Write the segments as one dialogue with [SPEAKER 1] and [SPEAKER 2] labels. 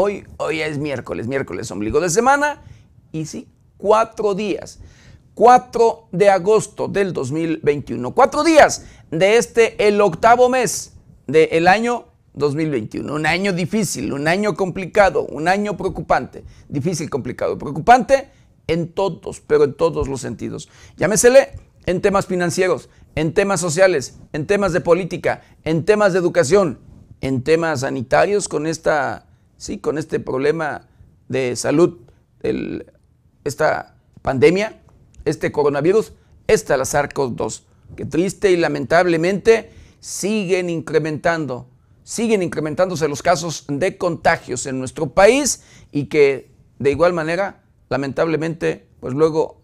[SPEAKER 1] Hoy, es miércoles, miércoles, ombligo de semana. Y sí, cuatro días. 4 de agosto del 2021. Cuatro días de este, el octavo mes del año 2021. Un año difícil, un año complicado, un año preocupante. Difícil, complicado, preocupante en todos, pero en todos los sentidos. Llámesele en temas financieros, en temas sociales, en temas de política, en temas de educación, en temas sanitarios con esta sí, con este problema de salud, esta pandemia, este coronavirus, esta la SARS-CoV-2, que triste y lamentablemente siguen incrementando, siguen incrementándose los casos de contagios en nuestro país y que de igual manera, lamentablemente, pues luego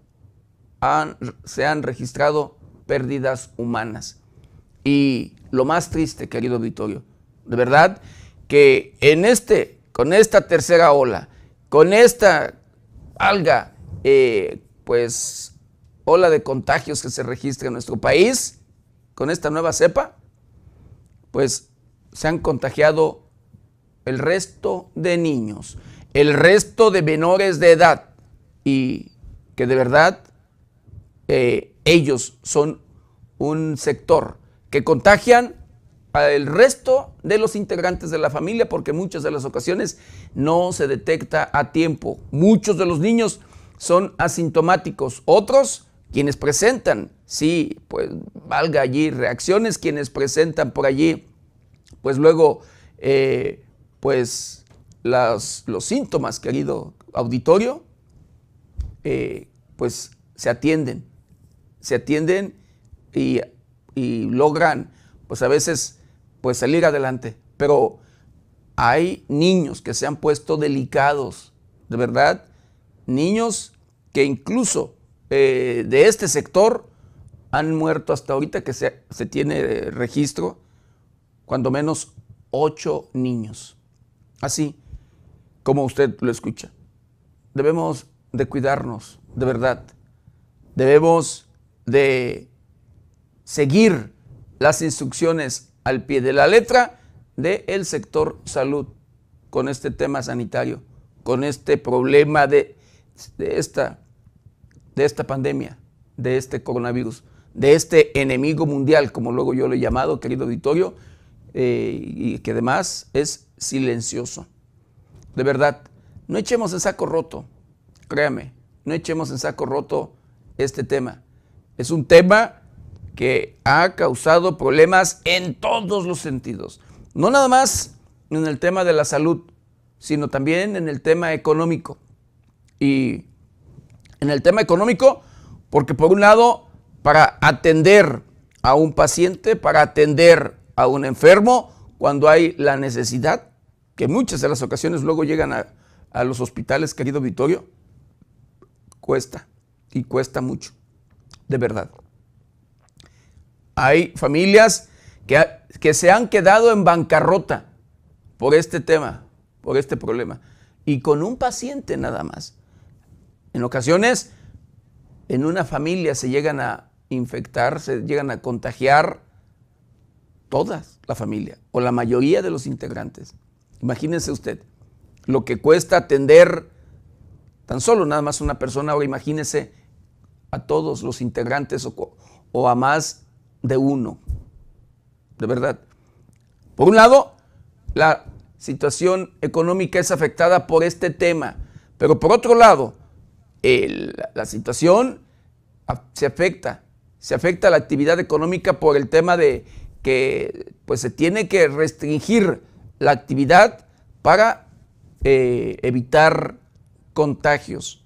[SPEAKER 1] se han registrado pérdidas humanas. Y lo más triste, querido auditorio, de verdad, que en este con esta tercera ola, con esta alga, eh, pues, ola de contagios que se registra en nuestro país, con esta nueva cepa, pues se han contagiado el resto de niños, el resto de menores de edad y que de verdad eh, ellos son un sector que contagian el resto de los integrantes de la familia porque muchas de las ocasiones no se detecta a tiempo. Muchos de los niños son asintomáticos, otros quienes presentan, sí, pues valga allí reacciones, quienes presentan por allí, pues luego, eh, pues las, los síntomas, querido auditorio, eh, pues se atienden, se atienden y, y logran, pues a veces pues salir adelante. Pero hay niños que se han puesto delicados, de verdad, niños que incluso eh, de este sector han muerto hasta ahorita que se, se tiene eh, registro, cuando menos ocho niños. Así como usted lo escucha. Debemos de cuidarnos, de verdad. Debemos de seguir las instrucciones al pie de la letra del sector salud con este tema sanitario, con este problema de, esta, de esta pandemia, de este coronavirus, de este enemigo mundial, como luego yo lo he llamado, querido auditorio, eh, y que además es silencioso. De verdad, no echemos en saco roto, créame, no echemos en saco roto este tema. Es un tema que ha causado problemas en todos los sentidos. No nada más en el tema de la salud, sino también en el tema económico. Y en el tema económico, porque por un lado, para atender a un paciente, para atender a un enfermo, cuando hay la necesidad, que muchas de las ocasiones luego llegan a, los hospitales, querido Vitorio, cuesta y cuesta mucho, de verdad. Hay familias que, que se han quedado en bancarrota por este tema, por este problema. Y con un paciente nada más. En ocasiones, en una familia se llegan a infectar, se llegan a contagiar todas la familia o la mayoría de los integrantes. Imagínense usted lo que cuesta atender tan solo nada más una persona, ahora imagínese a todos los integrantes o, o a más de uno. De verdad. Por un lado, la situación económica es afectada por este tema, pero por otro lado, la situación se afecta, se afecta la actividad económica por el tema de que pues, se tiene que restringir la actividad para eh, evitar contagios.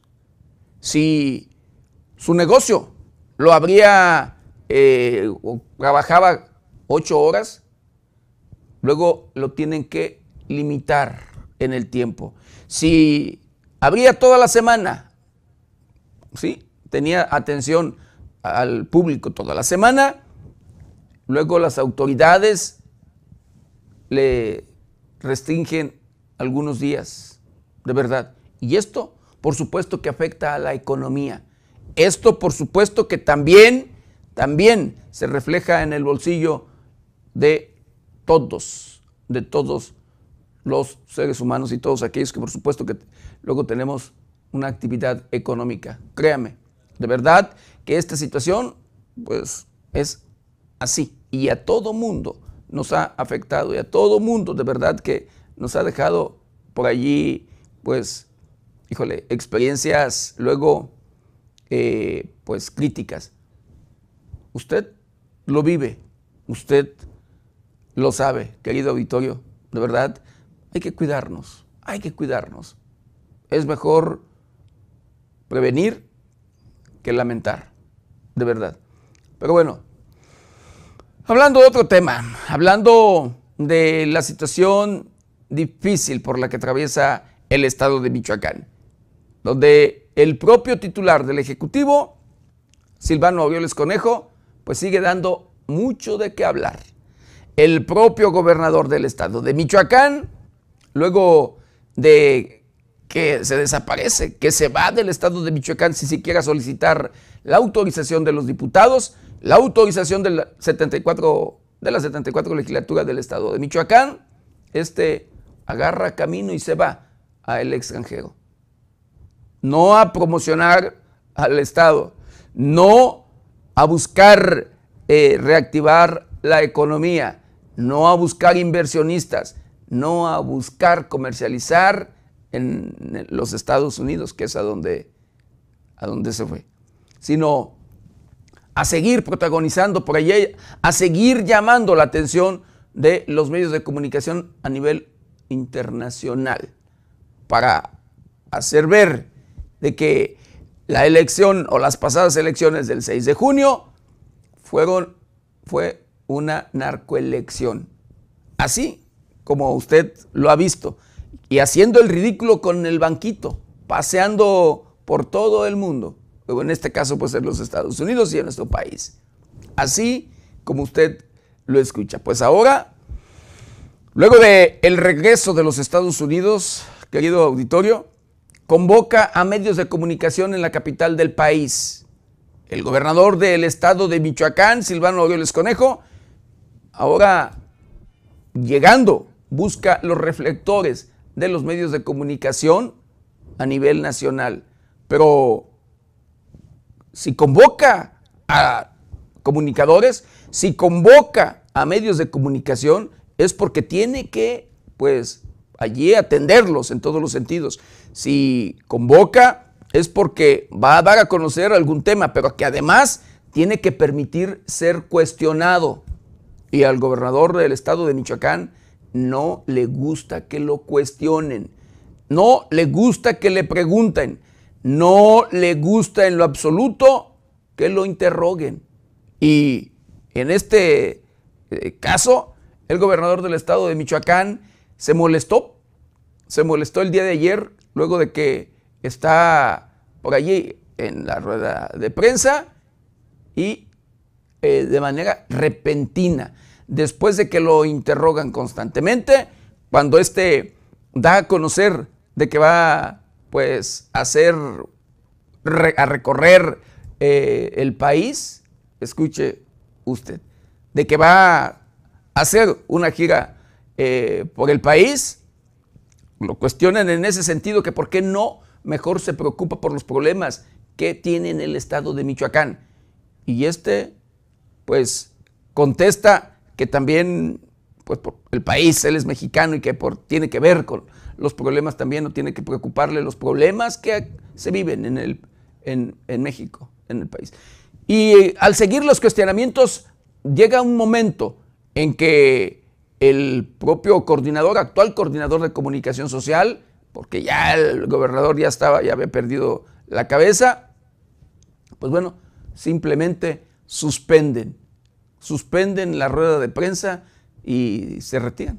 [SPEAKER 1] Si su negocio lo habría eh, trabajaba ocho horas, luego lo tienen que limitar en el tiempo. Si abría toda la semana, ¿sí? tenía atención al público toda la semana, luego las autoridades le restringen algunos días, de verdad. Y esto, por supuesto, que afecta a la economía. Esto, por supuesto, que también también se refleja en el bolsillo de todos, de todos los seres humanos y todos aquellos que por supuesto que luego tenemos una actividad económica. Créame, de verdad que esta situación pues es así y a todo mundo nos ha afectado y a todo mundo de verdad que nos ha dejado por allí pues híjole, experiencias luego eh, pues críticas. Usted lo vive, usted lo sabe, querido auditorio. De verdad, hay que cuidarnos, hay que cuidarnos. Es mejor prevenir que lamentar, de verdad. Pero bueno, hablando de otro tema, hablando de la situación difícil por la que atraviesa el estado de Michoacán, donde el propio titular del Ejecutivo, Silvano Aureoles Conejo, pues sigue dando mucho de qué hablar. El propio gobernador del estado de Michoacán, luego de que se desaparece, que se va del estado de Michoacán sin siquiera solicitar la autorización de los diputados, la autorización de la 74, de la 74 legislatura del estado de Michoacán, este agarra camino y se va al extranjero. No a promocionar al estado, no a buscar eh, reactivar la economía, no a buscar inversionistas, no a buscar comercializar en los Estados Unidos, que es a donde, a donde se fue, sino a seguir protagonizando por allí, a seguir llamando la atención de los medios de comunicación a nivel internacional, para hacer ver de que la elección o las pasadas elecciones del 6 de junio fue una narcoelección. Así como usted lo ha visto. Y haciendo el ridículo con el banquito, paseando por todo el mundo. En este caso, pues en los Estados Unidos y en nuestro país. Así como usted lo escucha. Pues ahora, luego de el regreso de los Estados Unidos, querido auditorio, convoca a medios de comunicación en la capital del país. El gobernador del estado de Michoacán, Silvano Aureoles Conejo, ahora llegando, busca los reflectores de los medios de comunicación a nivel nacional. Pero si convoca a comunicadores, si convoca a medios de comunicación, es porque tiene que, pues, allí atenderlos en todos los sentidos si convoca es porque va a dar a conocer algún tema, pero que además tiene que permitir ser cuestionado. Y al gobernador del estado de Michoacán no le gusta que lo cuestionen, no le gusta que le pregunten, no le gusta en lo absoluto que lo interroguen. Y en este eh, caso, el gobernador del estado de Michoacán se molestó, se molestó el día de ayer luego de que está por allí en la rueda de prensa y eh, de manera repentina, después de que lo interrogan constantemente, cuando éste da a conocer de que va pues a hacer, a recorrer eh, el país, escuche usted, de que va a hacer una gira eh, por el país, lo cuestionan en ese sentido, que por qué no mejor se preocupa por los problemas que tiene en el estado de Michoacán. Y este, pues, contesta que también, pues, por el país, él es mexicano y que por, tiene que ver con los problemas también, no tiene que preocuparle los problemas que se viven en, el, en México, en el país. Y eh, al seguir los cuestionamientos, llega un momento en que el propio coordinador, actual coordinador de comunicación social, porque ya el gobernador ya estaba, ya había perdido la cabeza, pues bueno, simplemente suspenden, suspenden la rueda de prensa y se retiran,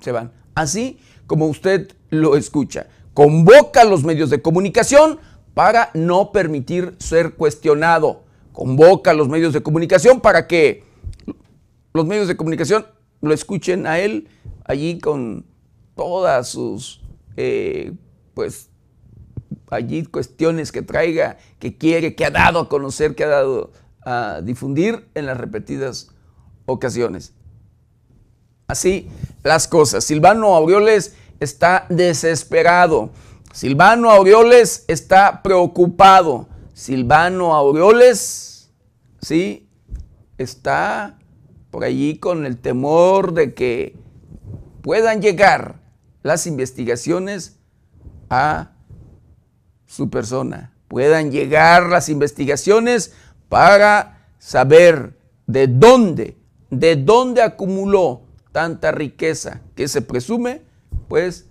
[SPEAKER 1] se van. Así como usted lo escucha, convoca a los medios de comunicación para no permitir ser cuestionado, convoca a los medios de comunicación para que los medios de comunicación lo escuchen a él allí con todas sus, eh, pues, allí cuestiones que traiga, que quiere, que ha dado a conocer, que ha dado a difundir en las repetidas ocasiones. Así las cosas. Silvano Aureoles está desesperado. Silvano Aureoles está preocupado. Silvano Aureoles, sí, está por allí con el temor de que puedan llegar las investigaciones a su persona, puedan llegar las investigaciones para saber de dónde, de dónde acumuló tanta riqueza que se presume, pues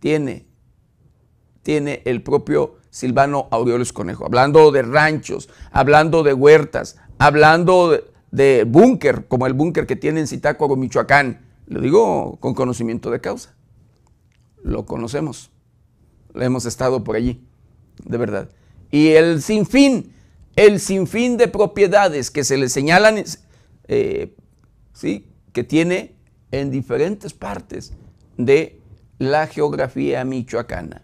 [SPEAKER 1] tiene, tiene el propio Silvano Aureoles Conejo, hablando de ranchos, hablando de huertas, hablando de, de búnker, como el búnker que tiene en Zitácuaro, Michoacán. Lo digo con conocimiento de causa. Lo conocemos. Hemos estado por allí, de verdad. Y el sinfín, el sinfín de propiedades que se le señalan, eh, ¿sí? que tiene en diferentes partes de la geografía michoacana.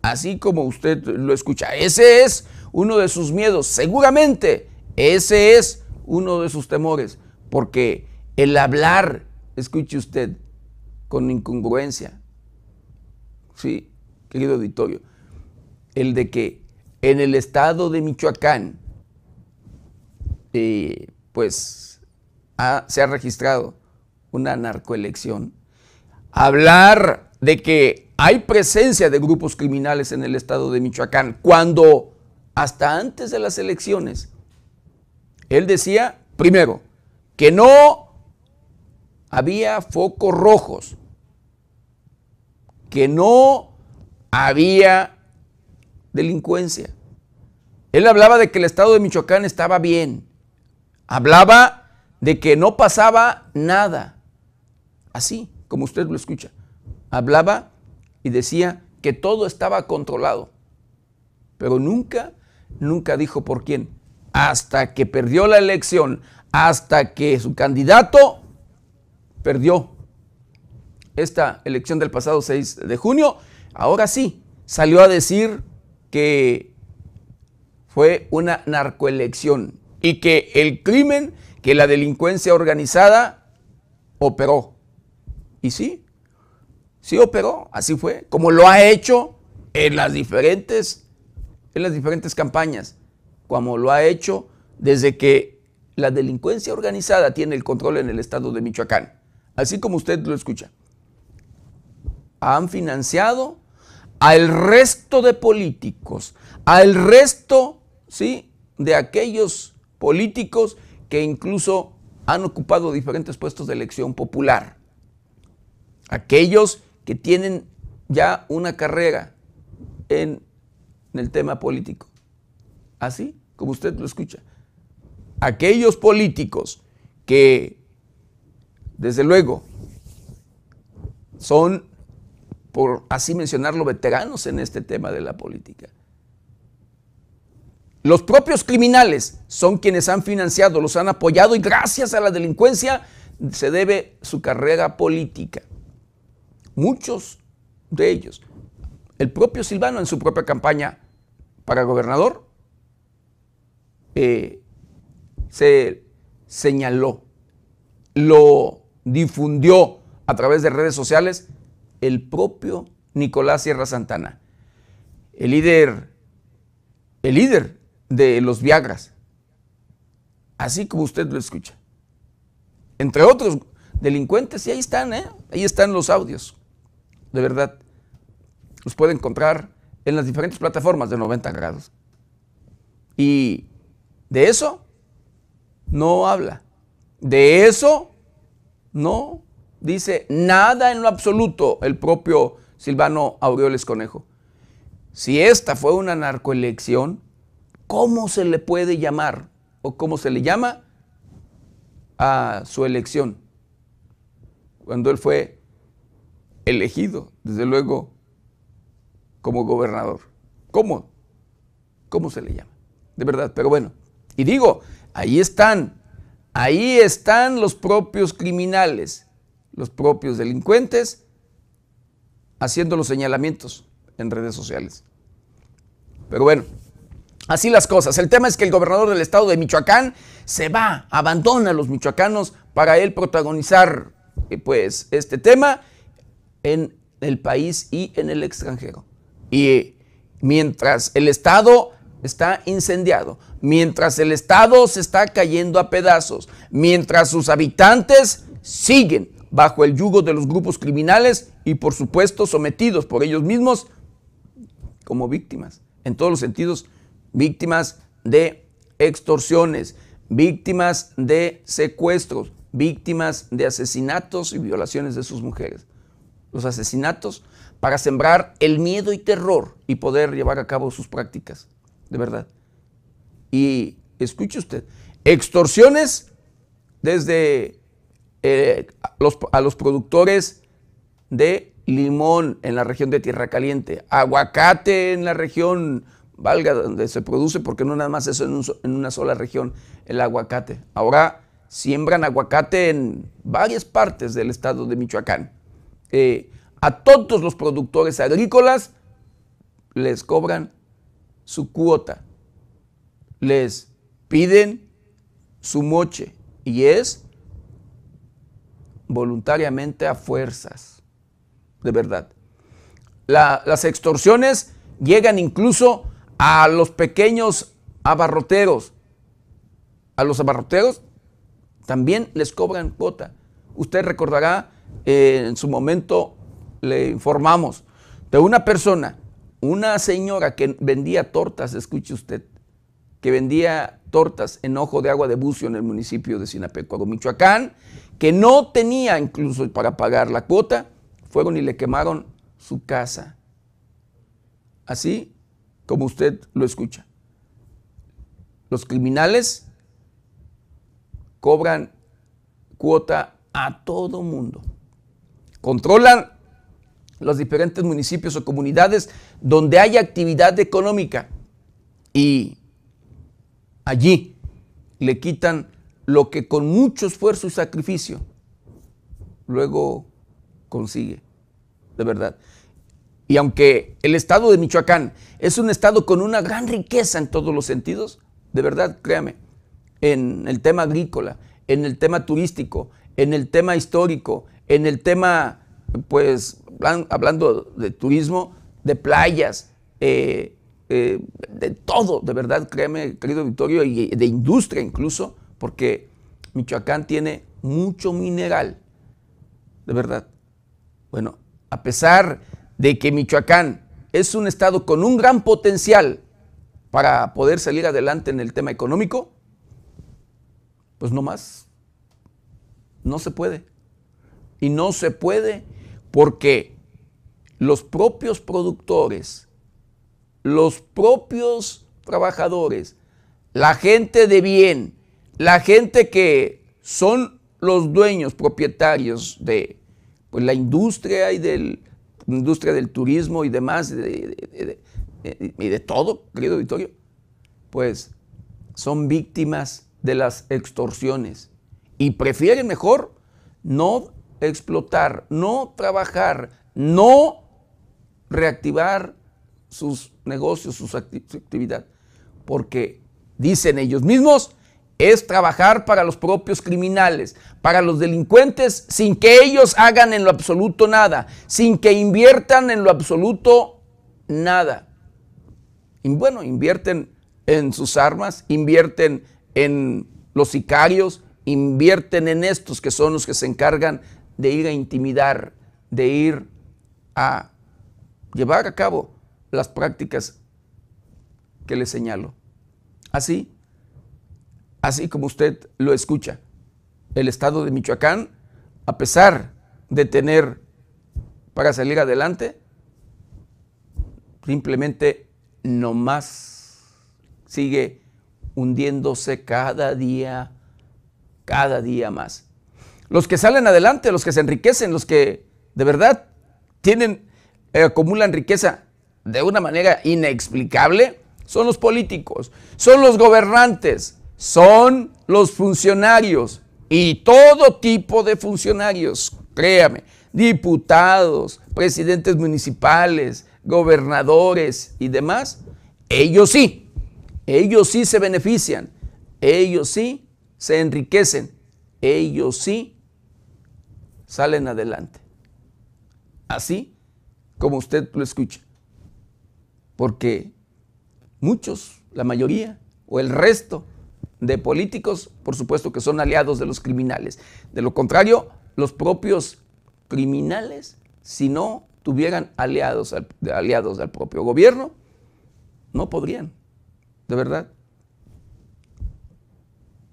[SPEAKER 1] Así como usted lo escucha. Ese es uno de sus miedos. Seguramente ese es uno de sus temores, porque el hablar, escuche usted, con incongruencia, ¿sí? Querido auditorio, el de que en el estado de Michoacán, eh, pues se ha registrado una narcoelección. Hablar de que hay presencia de grupos criminales en el estado de Michoacán, cuando hasta antes de las elecciones él decía, primero, que no había focos rojos, que no había delincuencia. Él hablaba de que el estado de Michoacán estaba bien. Hablaba de que no pasaba nada. Así, como usted lo escucha. Hablaba y decía que todo estaba controlado. Pero nunca, nunca dijo por quién hasta que perdió la elección, hasta que su candidato perdió esta elección del pasado 6 de junio, ahora sí salió a decir que fue una narcoelección y que el crimen, que la delincuencia organizada operó. Y sí, sí operó, así fue, como lo ha hecho en las diferentes, en las diferentes campañas como lo ha hecho desde que la delincuencia organizada tiene el control en el estado de Michoacán, así como usted lo escucha. Han financiado al resto de políticos, al resto, ¿sí? de aquellos políticos que incluso han ocupado diferentes puestos de elección popular. Aquellos que tienen ya una carrera en, en el tema político. Así, ¿Ah, como usted lo escucha. Aquellos políticos que, desde luego, son, por así mencionarlo, veteranos en este tema de la política. Los propios criminales son quienes han financiado, los han apoyado y gracias a la delincuencia se debe su carrera política. Muchos de ellos. El propio Silvano en su propia campaña para gobernador eh, se señaló, lo difundió a través de redes sociales el propio Nicolás Sierra Santana, el líder, el líder de los Viagras, así como usted lo escucha. Entre otros delincuentes, y ahí están, ¿eh? ahí están los audios, de verdad. Los puede encontrar en las diferentes plataformas de 90 grados. Y de eso no habla. De eso no dice nada en lo absoluto el propio Silvano Aureoles Conejo. Si esta fue una narcoelección, ¿cómo se le puede llamar o cómo se le llama a su elección? Cuando él fue elegido, desde luego, como gobernador. ¿Cómo? ¿Cómo se le llama? De verdad, pero bueno. Y digo, ahí están, ahí están los propios criminales, los propios delincuentes, haciendo los señalamientos en redes sociales. Pero bueno, así las cosas. El tema es que el gobernador del estado de Michoacán se va, abandona a los michoacanos para él protagonizar eh, pues este tema en el país y en el extranjero. Y mientras el estado está incendiado, mientras el Estado se está cayendo a pedazos, mientras sus habitantes siguen bajo el yugo de los grupos criminales y por supuesto sometidos por ellos mismos como víctimas, en todos los sentidos, víctimas de extorsiones, víctimas de secuestros, víctimas de asesinatos y violaciones de sus mujeres. Los asesinatos para sembrar el miedo y terror y poder llevar a cabo sus prácticas, de verdad. Y escuche usted, extorsiones desde eh, a, los, productores de limón en la región de Tierra Caliente, aguacate en la región, valga donde se produce, porque no nada más eso en, una sola región, el aguacate. Ahora siembran aguacate en varias partes del estado de Michoacán. Eh, a todos los productores agrícolas les cobran su cuota les piden su moche y es voluntariamente a fuerzas, de verdad. las extorsiones llegan incluso a los pequeños abarroteros. A los abarroteros también les cobran cuota. Usted recordará, eh, en su momento le informamos de una persona, una señora que vendía tortas, escuche usted, que vendía tortas en ojo de agua de bucio en el municipio de Sinapecuaro, Michoacán, que no tenía incluso para pagar la cuota, fueron y le quemaron su casa. Así como usted lo escucha. Los criminales cobran cuota a todo mundo. Controlan los diferentes municipios o comunidades donde hay actividad económica y allí le quitan lo que con mucho esfuerzo y sacrificio luego consigue, de verdad. Y aunque el estado de Michoacán es un estado con una gran riqueza en todos los sentidos, de verdad, créame, en el tema agrícola, en el tema turístico, en el tema histórico, en el tema, pues, hablando de turismo, de playas, eh, eh, de todo, de verdad, créeme, querido Victorio, y de industria incluso, porque Michoacán tiene mucho mineral, de verdad. Bueno, a pesar de que Michoacán es un estado con un gran potencial para poder salir adelante en el tema económico, pues no más. No se puede. Y no se puede porque los propios productores los propios trabajadores, la gente de bien, la gente que son los dueños propietarios de pues, la industria y del industria del turismo y demás, y de, todo, querido auditorio, pues son víctimas de las extorsiones y prefieren mejor no explotar, no trabajar, no reactivar sus negocios, su actividad, porque dicen ellos mismos, es trabajar para los propios criminales, para los delincuentes, sin que ellos hagan en lo absoluto nada, sin que inviertan en lo absoluto nada. Y bueno, invierten en sus armas, invierten en los sicarios, invierten en estos que son los que se encargan de ir a intimidar, de ir a llevar a cabo las prácticas que le señalo. Así, así como usted lo escucha, el estado de Michoacán, a pesar de tener para salir adelante, simplemente no más sigue hundiéndose cada día, cada día más. Los que salen adelante, los que se enriquecen, los que de verdad tienen, eh, acumulan riqueza, de una manera inexplicable son los políticos, son los gobernantes, son los funcionarios y todo tipo de funcionarios, créame, diputados, presidentes municipales, gobernadores y demás, ellos sí, ellos sí se benefician, ellos sí se enriquecen, ellos sí salen adelante. Así como usted lo escucha porque muchos, la mayoría o el resto de políticos, por supuesto que son aliados de los criminales. De lo contrario, los propios criminales, si no tuvieran aliados al, aliados propio gobierno, no podrían, de verdad.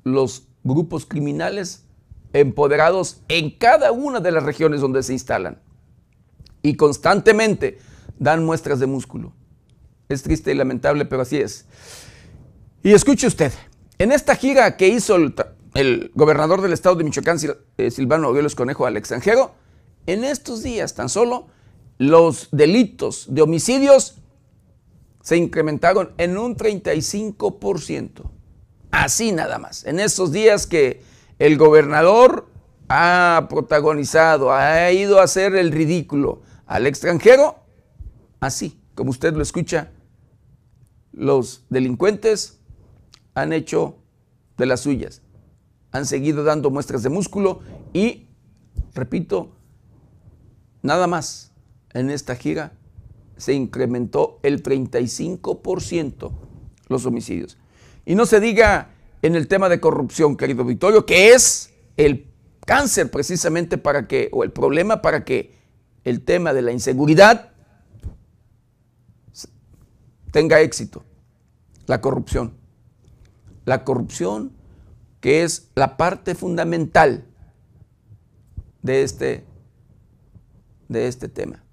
[SPEAKER 1] Los grupos criminales empoderados en cada una de las regiones donde se instalan y constantemente dan muestras de músculo. Es triste y lamentable, pero así es. Y escuche usted, en esta gira que hizo el, gobernador del estado de Michoacán, eh, Silvano Aureoles Conejo, al extranjero, en estos días tan solo los delitos de homicidios se incrementaron en un 35%. Así nada más. En estos días que el gobernador ha protagonizado, ha ido a hacer el ridículo al extranjero, así como usted lo escucha, los delincuentes han hecho de las suyas, han seguido dando muestras de músculo y, repito, nada más en esta gira se incrementó el 35% los homicidios. Y no se diga en el tema de corrupción, querido Victorio, que es el cáncer precisamente para que, o el problema para que el tema de la inseguridad tenga éxito. La corrupción. La corrupción que es la parte fundamental de este, de este tema.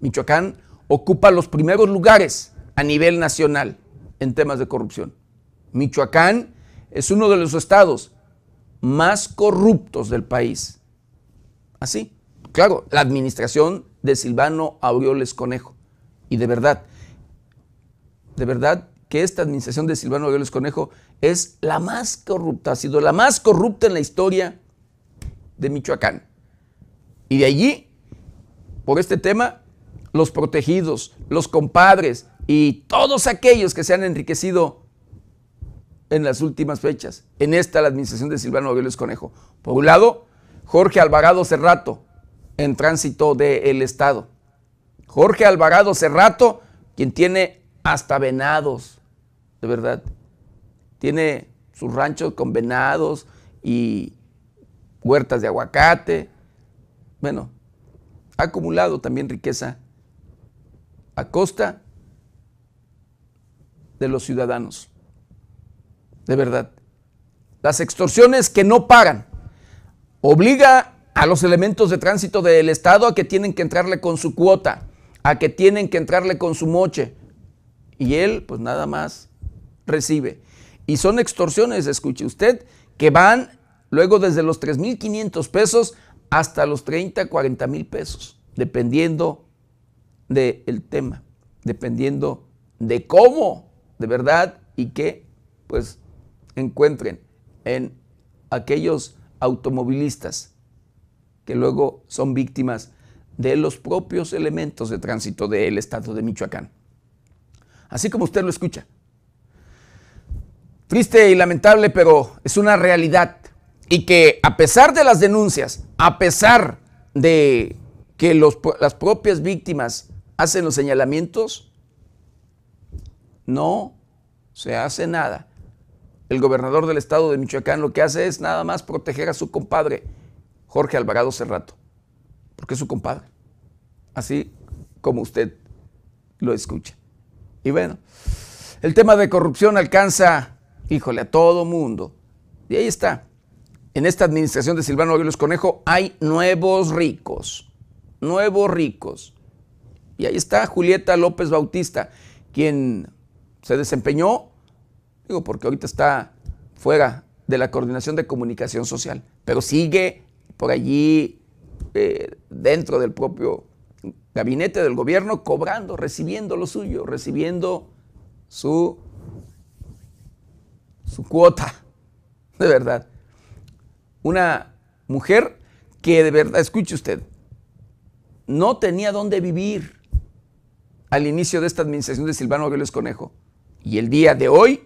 [SPEAKER 1] Michoacán ocupa los primeros lugares a nivel nacional en temas de corrupción. Michoacán es uno de los estados más corruptos del país. Así, claro, la administración de Silvano Aureoles Conejo. Y de verdad, de verdad que esta administración de Silvano Aureoles Conejo es la más corrupta, ha sido la más corrupta en la historia de Michoacán. Y de allí, por este tema, los protegidos, los compadres y todos aquellos que se han enriquecido en las últimas fechas, en esta la administración de Silvano Aureoles Conejo. Por un lado, Jorge Alvarado Cerrato, en tránsito del Estado. Jorge Alvarado Cerrato, quien tiene hasta venados, de verdad. Tiene sus ranchos con venados y huertas de aguacate. Bueno, ha acumulado también riqueza a costa de los ciudadanos. De verdad. Las extorsiones que no pagan obliga a los elementos de tránsito del Estado a que tienen que entrarle con su cuota, a que tienen que entrarle con su moche, y él pues nada más recibe. Y son extorsiones, escuche usted, que van luego desde los 3.500 pesos hasta los 30, 40 mil pesos, dependiendo del tema, dependiendo de cómo, de verdad, y qué, pues encuentren en aquellos automovilistas que luego son víctimas de los propios elementos de tránsito del estado de Michoacán así como usted lo escucha. Triste y lamentable, pero es una realidad. Y que a pesar de las denuncias, a pesar de que las propias víctimas hacen los señalamientos, no se hace nada. El gobernador del estado de Michoacán lo que hace es nada más proteger a su compadre, Jorge Alvarado Cerrato, porque es su compadre, así como usted lo escucha. Y bueno, el tema de corrupción alcanza, híjole, a todo mundo. Y ahí está. En esta administración de Silvano los Conejo hay nuevos ricos, nuevos ricos. Y ahí está Julieta López Bautista, quien se desempeñó, digo, porque ahorita está fuera de la coordinación de comunicación social, pero sigue por allí eh, dentro del propio gabinete del gobierno cobrando, recibiendo lo suyo, recibiendo su, su cuota, de verdad. Una mujer que de verdad, escuche usted, no tenía dónde vivir al inicio de esta administración de Silvano Aureoles Conejo. Y el día de hoy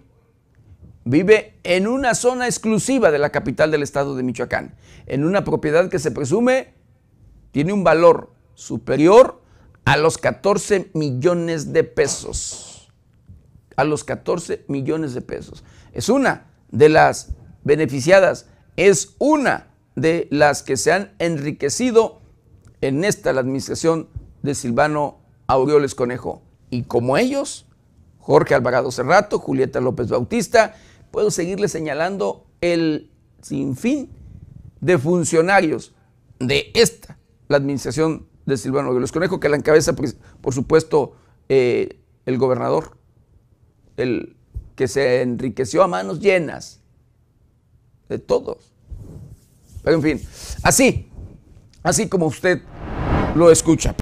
[SPEAKER 1] vive en una zona exclusiva de la capital del estado de Michoacán, en una propiedad que se presume tiene un valor superior a los 14 millones de pesos. A los 14 millones de pesos. Es una de las beneficiadas, es una de las que se han enriquecido en esta la administración de Silvano Aureoles Conejo. Y como ellos, Jorge Alvarado Cerrato, Julieta López Bautista, puedo seguirle señalando el sinfín de funcionarios de esta, la administración de Silvano Los Conejo, que la encabeza, por, pues, por supuesto, eh, el gobernador, el que se enriqueció a manos llenas de todos. Pero en fin, así, así como usted lo escucha.